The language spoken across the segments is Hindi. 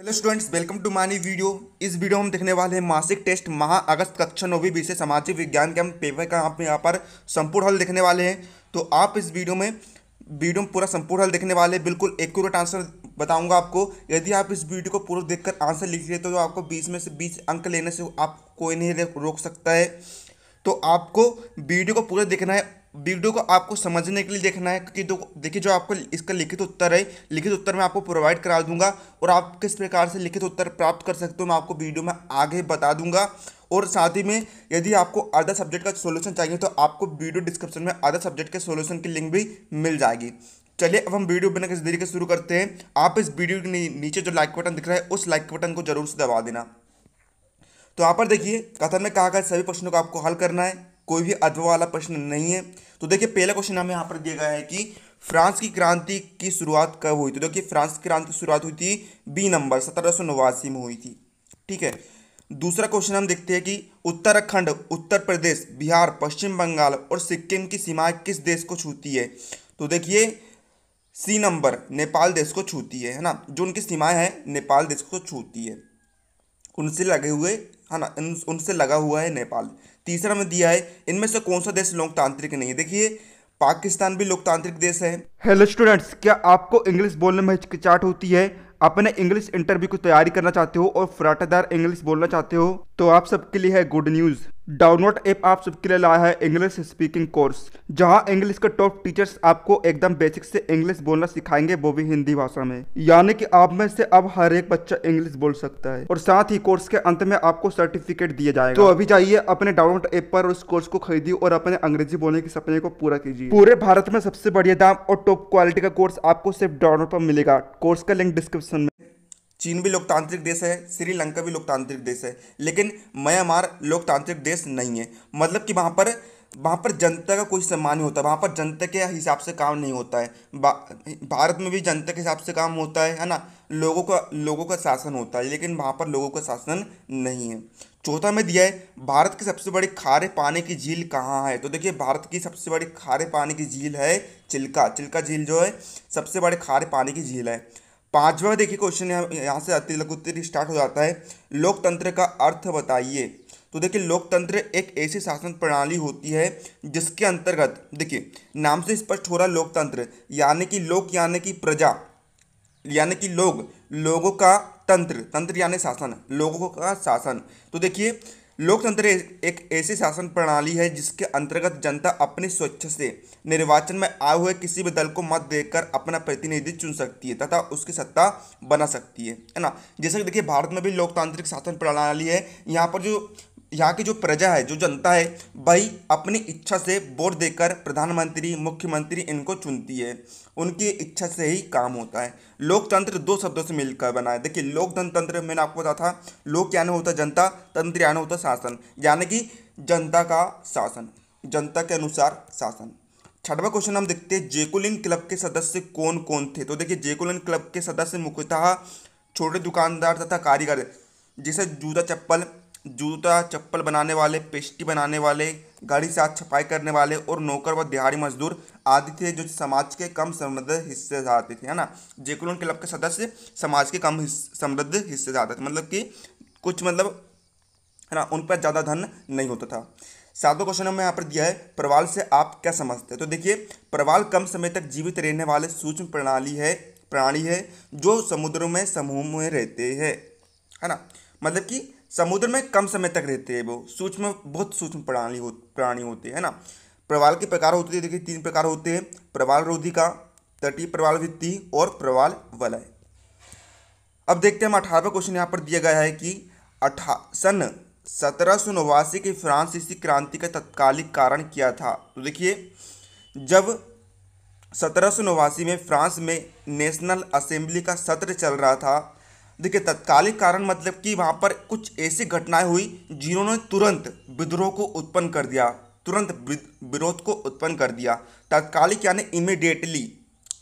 हेलो स्टूडेंट्स वेलकम टू मानी वीडियो इस वीडियो हम देखने वाले हैं मासिक टेस्ट महा अगस्त कक्षा नौवीं विषय सामाजिक विज्ञान के हम पेपर का आप यहाँ पर संपूर्ण हल देखने वाले हैं तो आप इस वीडियो में वीडियो में पूरा संपूर्ण हल देखने वाले बिल्कुल एक्यूरेट आंसर बताऊंगा आपको यदि आप इस वीडियो को पूरा देख आंसर लिख लेते हो तो आपको बीस में से बीस अंक लेने से आप कोई नहीं रोक सकता है तो आपको वीडियो को पूरा देखना है वीडियो को आपको समझने के लिए देखना है क्योंकि देखिए जो आपको इसका लिखित उत्तर है लिखित उत्तर मैं आपको प्रोवाइड करा दूंगा और आप किस प्रकार से लिखित उत्तर प्राप्त कर सकते हो मैं आपको वीडियो में आगे बता दूंगा और साथ ही में यदि आपको अदर सब्जेक्ट का सोल्यूशन चाहिए तो आपको वीडियो डिस्क्रिप्शन में अदर सब्जेक्ट के सोल्यूशन की लिंक भी मिल जाएगी चलिए अब हम वीडियो बिना किसी तरीके शुरू करते हैं आप इस वीडियो के नीचे जो लाइक बटन दिख रहा है उस लाइक बटन को जरूर से दबा देना तो यहाँ पर देखिए कथन में कहा गया सभी प्रश्नों को आपको हल करना है कोई भी अथवा वाला प्रश्न नहीं है तो देखिए पहला क्वेश्चन हमें यहाँ पर दिया गया है कि फ्रांस की क्रांति की शुरुआत कब हुई थी तो देखिए फ्रांस की क्रांति की शुरुआत हुई थी बी नंबर सत्रह में हुई थी ठीक है दूसरा क्वेश्चन हम देखते हैं कि उत्तराखंड उत्तर प्रदेश बिहार पश्चिम बंगाल और सिक्किम की सीमाएं किस देश को छूती है तो देखिए सी नंबर नेपाल देश को छूती है है ना जो उनकी सीमाएं हैं नेपाल देश को छूती है उनसे लगे हुए है ना उनसे लगा हुआ है नेपाल तीसरा में दिया है इनमें से कौन सा देश लोकतांत्रिक नहीं है देखिए पाकिस्तान भी लोकतांत्रिक देश है हेलो स्टूडेंट्स क्या आपको इंग्लिश बोलने में हिचकिचाट होती है अपने इंग्लिश इंटरव्यू की तैयारी करना चाहते हो और फराटेदार इंग्लिश बोलना चाहते हो तो आप सबके लिए है गुड न्यूज़ डाउनलोड ऐप आप सबके लिए लाया है इंग्लिश स्पीकिंग कोर्स जहां इंग्लिश के टॉप टीचर्स आपको एकदम बेसिक से इंग्लिश बोलना सिखाएंगे वो भी हिंदी भाषा में यानी कि आप में से अब हर एक बच्चा इंग्लिश बोल सकता है और साथ ही कोर्स के अंत में आपको सर्टिफिकेट दिया जाएगा तो अभी जाइए अपने डाउनलोड ऐप पर उस कोर्स को खरीदिए और अपने अंग्रेजी बोलने के सपने को पूरा कीजिए पूरे भारत में सबसे बढ़िया दाम और टॉप क्वालिटी का कोर्स आपको सिर्फ डाउनलोड पर मिलेगा कोर्स का लिंक डिस्क्रिप्शन में चीन भी लोकतांत्रिक देश है श्रीलंका भी लोकतांत्रिक देश है लेकिन म्यांमार लोकतांत्रिक देश नहीं है मतलब कि वहाँ पर वहाँ पर जनता का कोई सम्मान नहीं होता वहाँ पर जनता के हिसाब से काम नहीं होता है भारत में भी जनता के हिसाब से काम होता है है ना लोगों का लोगों का शासन होता है लेकिन वहाँ पर लोगों का शासन नहीं है चौथा में दिया है भारत की सबसे बड़ी खारे पानी की झील कहाँ है तो देखिए भारत की सबसे बड़ी खारे पानी की झील है चिल्का चिल्का झील जो है सबसे बड़े खारे पानी की झील है पांचवा देखिए क्वेश्चन यहाँ से अति स्टार्ट हो जाता है लोकतंत्र का अर्थ बताइए तो देखिए लोकतंत्र एक ऐसी शासन प्रणाली होती है जिसके अंतर्गत देखिए नाम से स्पष्ट हो रहा लोकतंत्र यानी कि लोक यानी कि प्रजा यानी कि लोग लोगों का तंत्र तंत्र यानी शासन लोगों का शासन तो देखिए लोकतंत्र एक ऐसी शासन प्रणाली है जिसके अंतर्गत जनता अपनी स्वेच्छा से निर्वाचन में आए हुए किसी भी दल को मत देकर अपना प्रतिनिधि चुन सकती है तथा उसकी सत्ता बना सकती है है ना जैसे कि देखिए भारत में भी लोकतांत्रिक शासन प्रणाली है यहाँ पर जो यहाँ की जो प्रजा है जो जनता है भाई अपनी इच्छा से वोट देकर प्रधानमंत्री मुख्यमंत्री इनको चुनती है उनकी इच्छा से ही काम होता है लोकतंत्र दो शब्दों से मिलकर बना है देखिए लोकतंत्र मैंने आपको बताया था लोक यानी होता जनता तंत्र यानी होता शासन यानी कि जनता का शासन जनता के अनुसार शासन छठवा क्वेश्चन हम देखते हैं जेकुलिन क्लब के सदस्य कौन कौन थे तो देखिए जेकुलिन क्लब के सदस्य मुख्यतः छोटे दुकानदार तथा कारीगर जिसे जूता चप्पल जूता चप्पल बनाने वाले पेस्टी बनाने वाले गाड़ी साथ छपाई करने वाले और नौकर व दिहाड़ी मजदूर आदि थे जो समाज के कम समृद्ध हिस्से जाते थे है ना जेकुलन क्लब के सदस्य समाज के कम समृद्ध हिस्से जाते थे मतलब कि कुछ मतलब है ना उन पर ज़्यादा धन नहीं होता था सातों क्वेश्चन में यहाँ पर दिया है प्रवाल से आप क्या समझते हैं तो देखिए प्रवाल कम समय तक जीवित रहने वाले सूक्ष्म प्रणाली है प्राणी है जो समुद्रों में समूह में रहते हैं है ना मतलब कि समुद्र में कम समय तक रहते हैं वो सूक्ष्म बहुत सूक्ष्म प्राणी हो प्राणी होते हैं ना प्रवाल के प्रकार होते हैं देखिए तीन प्रकार होते हैं प्रवाल रोधी का तटीय प्रवाल वित्तीय और प्रवाल वलय अब देखते हैं हम अठारहवा क्वेश्चन यहाँ पर दिया गया है कि अठा सन सत्रह सौ नवासी की फ्रांसीसी क्रांति का तत्कालिक कारण क्या था तो देखिए जब सत्रह सौ नवासी में फ्रांस में नेशनल असेंबली का सत्र चल रहा था देखिए तत्कालिक कारण मतलब कि वहाँ पर कुछ ऐसी घटनाएं हुई जिन्होंने तुरंत विद्रोह को उत्पन्न कर दिया तुरंत विरोध को उत्पन्न कर दिया तत्कालिक यानी इमिडिएटली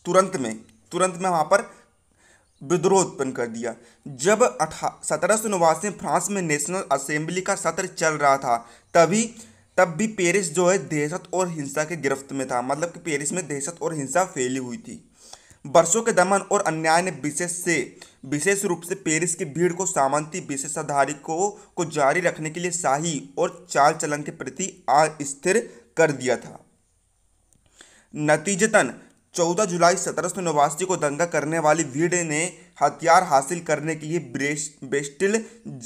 तुरंत में तुरंत में वहाँ पर विद्रोह उत्पन्न कर दिया जब अठा सत्रह सौ नवासी में फ्रांस में नेशनल असेंबली का सत्र चल रहा था तभी तब भी पेरिस जो है दहशत और हिंसा के गिरफ्त में था मतलब कि पेरिस में दहशत और हिंसा फैली हुई थी वर्षों के दमन और अन्याय ने विशेष से विशेष रूप से पेरिस की भीड़ को सामंती विशेषाधारिकों को, को जारी रखने के लिए शाही और चाल चलन के प्रति अस्थिर कर दिया था नतीजतन 14 जुलाई सत्रह को दंगा करने वाली भीड़ ने हथियार हासिल करने के लिए बेस्टिल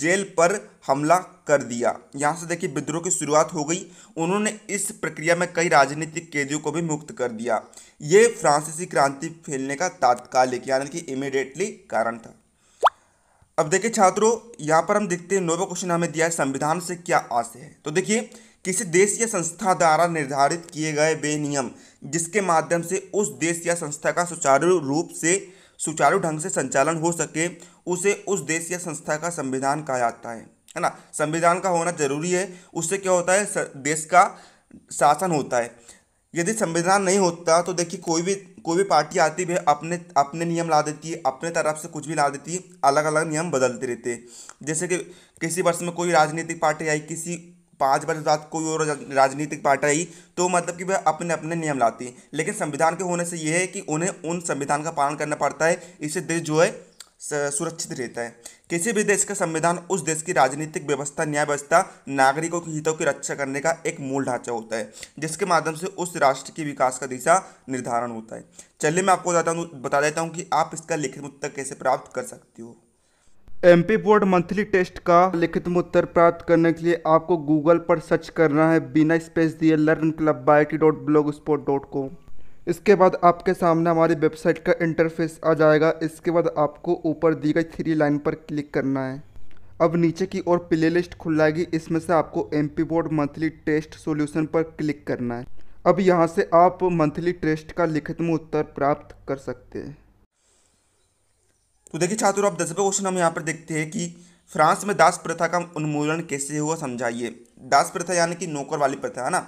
जेल पर हमला कर दिया यहाँ से देखिए विद्रोह की शुरुआत हो गई उन्होंने इस प्रक्रिया में कई राजनीतिक कैदियों को भी मुक्त कर दिया ये फ्रांसीसी क्रांति फैलने का तात्कालिक यानी कि इमीडिएटली कारण था अब देखिए छात्रों यहाँ पर हम देखते हैं नोवा क्वेश्चन हमें दिया है संविधान से क्या आशय है तो देखिए किसी देश या संस्था द्वारा निर्धारित किए गए वे नियम जिसके माध्यम से उस देश या संस्था का सुचारू रूप से सुचारू ढंग से संचालन हो सके उसे उस देश या संस्था का संविधान कहा जाता है है ना संविधान का होना जरूरी है उससे क्या होता है देश का शासन होता है यदि संविधान नहीं होता तो देखिए कोई भी कोई भी पार्टी आती भी अपने अपने नियम ला देती है अपने तरफ से कुछ भी ला देती है अलग अलग नियम बदलते रहते हैं जैसे कि किसी वर्ष में कोई राजनीतिक पार्टी आई किसी पाँच बार साथ कोई और राजनीतिक पार्टी आई तो मतलब कि वह अपने अपने नियम लाती लेकिन संविधान के होने से यह है कि उन्हें उन संविधान का पालन करना पड़ता है इससे देश जो है सुरक्षित रहता है किसी भी देश का संविधान उस देश की राजनीतिक व्यवस्था न्याय व्यवस्था नागरिकों के हितों की रक्षा करने का एक मूल ढांचा होता है जिसके माध्यम से उस राष्ट्र के विकास का दिशा निर्धारण होता है चलिए मैं आपको बताता हूँ बता देता हूँ कि आप इसका लिखित उत्तर कैसे प्राप्त कर सकती हो पी बोर्ड मंथली टेस्ट का लिखित उत्तर प्राप्त करने के लिए आपको गूगल पर सर्च करना है बिना स्पेस दिए learn club by T dot blog sport dot com इसके बाद आपके सामने हमारी वेबसाइट का इंटरफेस आ जाएगा इसके बाद आपको ऊपर दी गई थ्री लाइन पर क्लिक करना है अब नीचे की ओर प्ले लिस्ट खुल जाएगी इसमें से आपको M P board monthly test solution पर क्लिक करना है अब यहाँ से आप मंथली टेस्ट का लिखित उत्तर प्राप्त कर सकते हैं तो देखिए छात्रों अब दसवें क्वेश्चन हम यहाँ पर देखते हैं कि फ्रांस में दास प्रथा का उन्मूलन कैसे हुआ समझाइए दास प्रथा यानी कि नौकर वाली प्रथा है ना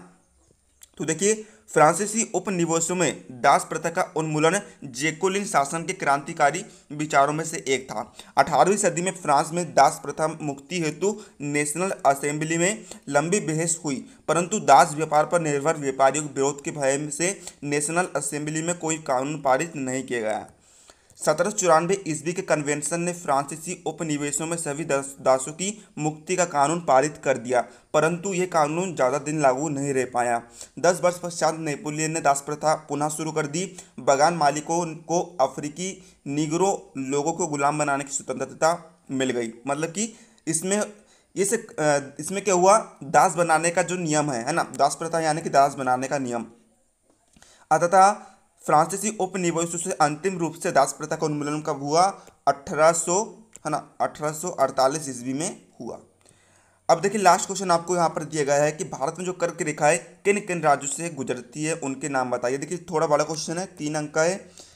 तो देखिए फ्रांसीसी उपनिवेशों में दास प्रथा का उन्मूलन जेकोलिन शासन के क्रांतिकारी विचारों में से एक था 18वीं सदी में फ्रांस में दास प्रथा मुक्ति हेतु नेशनल असेंबली में लंबी बहस हुई परंतु दास व्यापार पर निर्भर व्यापारियों के विरोध के भय से नेशनल असेंबली में कोई कानून पारित नहीं किया गया सत्रह चौरानवे ईस्वी के कन्वेंशन ने फ्रांसीसी उपनिवेशों में सभी दासों की मुक्ति का कानून पारित कर दिया परंतु यह कानून ज़्यादा दिन लागू नहीं रह पाया दस वर्ष पश्चात नेपोलियन ने दास प्रथा पुनः शुरू कर दी बगान मालिकों को अफ्रीकी निगरो लोगों को गुलाम बनाने की स्वतंत्रता मिल गई मतलब कि इसमें इस इसमें क्या हुआ दास बनाने का जो नियम है है ना दास प्रथा यानी कि दास बनाने का नियम अतः फ्रांसीसी उपनिवेशों से अंतिम रूप से दास प्रथा का उन्मूलन कब हुआ अठारह है ना अठारह ईस्वी में हुआ अब देखिए लास्ट क्वेश्चन आपको यहाँ पर दिया गया है कि भारत में जो कर्क रेखा है किन किन राज्यों से गुजरती है उनके नाम बताइए देखिए थोड़ा बड़ा क्वेश्चन है तीन अंक का है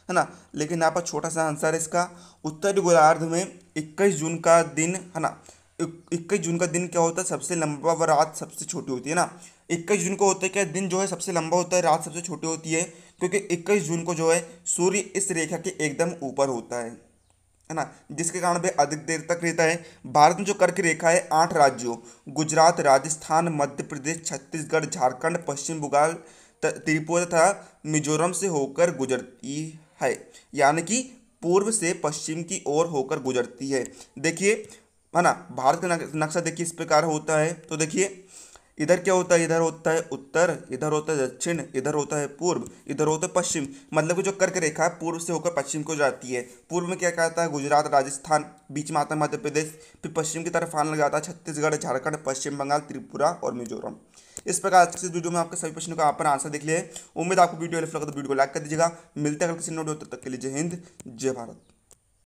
है ना लेकिन यहाँ पर छोटा सा आंसर है इसका उत्तर गोलार्ध में 21 जून का दिन है ना 21 जून का दिन क्या होता है सबसे लंबा व रात सबसे छोटी होती है ना इक्कीस जून को होता है क्या दिन जो है सबसे लंबा होता है रात सबसे छोटी होती है क्योंकि इक्कीस जून को जो है सूर्य इस रेखा के एकदम ऊपर होता है है ना जिसके कारण वे अधिक देर तक रहता है भारत में जो कर्क रेखा है आठ राज्यों गुजरात राजस्थान मध्य प्रदेश छत्तीसगढ़ झारखंड पश्चिम बंगाल त्रिपुरा तथा मिजोरम से होकर गुजरती है यानी कि पूर्व से पश्चिम की ओर होकर गुजरती है देखिए है ना भारत का नक्शा देखिए इस प्रकार होता है तो देखिए इधर क्या होता है इधर होता है उत्तर इधर होता है दक्षिण इधर होता है पूर्व इधर होता है पश्चिम मतलब कि जो कर्क रेखा है पूर्व से होकर पश्चिम को जाती है पूर्व में क्या कहता है गुजरात राजस्थान बीच में आता है मध्य प्रदेश फिर पश्चिम की तरफ आने लगाता जाता है छत्तीसगढ़ झारखंड पश्चिम बंगाल त्रिपुरा और मिजोरम इस प्रकार आज के वीडियो में आपके सभी प्रश्नों का आपने आंसर देख लिया उम्मीद आपको वीडियो लगता है तो वीडियो को लाइक कर दीजिएगा मिलते हैं अगर किसी नोट होते तक के लिए जय हिंद जय भारत